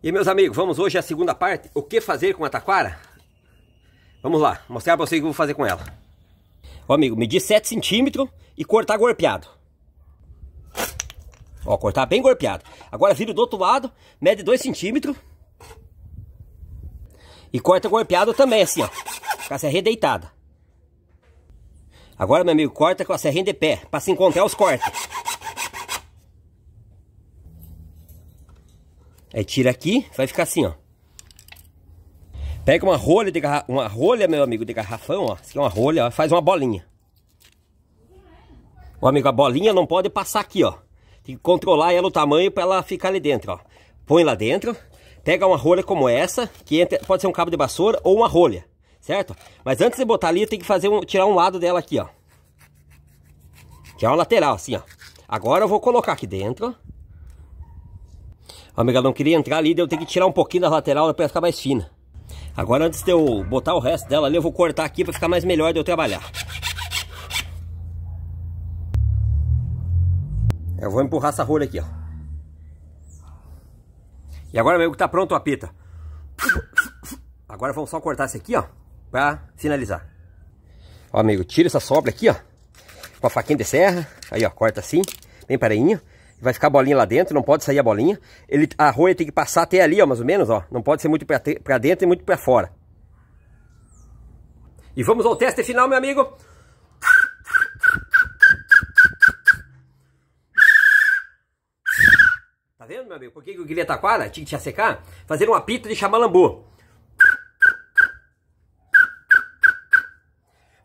E meus amigos, vamos hoje à segunda parte, o que fazer com a taquara? Vamos lá, mostrar para vocês o que eu vou fazer com ela. Ó amigo, medir 7 centímetros e cortar golpeado. Ó, cortar bem golpeado. Agora vira do outro lado, mede 2 centímetros. E corta golpeado também assim, ó. Com a serrinha deitada. Agora, meu amigo, corta com a serrinha de pé, para se encontrar os cortes. Aí é, tira aqui, vai ficar assim, ó. Pega uma rolha de garrafa, uma rolha, meu amigo, de garrafão, ó. Isso aqui é uma rolha, ó, faz uma bolinha. O amigo, a bolinha não pode passar aqui, ó. Tem que controlar ela o tamanho para ela ficar ali dentro, ó. Põe lá dentro, pega uma rolha como essa, que entra, pode ser um cabo de vassoura ou uma rolha, certo? Mas antes de botar ali, tem que fazer um, tirar um lado dela aqui, ó. Tirar é uma lateral, assim, ó. Agora eu vou colocar aqui dentro, ó. A não queria entrar ali, eu tenho que tirar um pouquinho da lateral para ficar mais fina. Agora antes de eu botar o resto dela ali, eu vou cortar aqui para ficar mais melhor de eu trabalhar. Eu vou empurrar essa rolha aqui, ó. E agora mesmo que tá pronto a pita. Agora vamos só cortar esse aqui, ó, para finalizar. Ó, amigo, tira essa sobra aqui, ó, com a faquinha de serra. Aí, ó, corta assim, bem pareinho vai ficar a bolinha lá dentro, não pode sair a bolinha. Ele, a rolha tem que passar até ali, ó, mais ou menos, ó. Não pode ser muito para dentro e muito para fora. E vamos ao teste final, meu amigo. Tá vendo, meu amigo? Por que, o Guilherme Taquara tá tinha que te secar? Fazer um apito de chamalambu.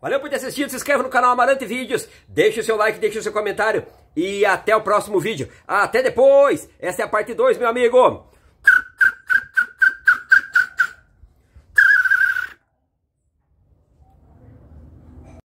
Valeu por ter assistido, se inscreva no canal Amarante Vídeos, deixe o seu like, deixe o seu comentário e até o próximo vídeo. Até depois! Essa é a parte 2, meu amigo!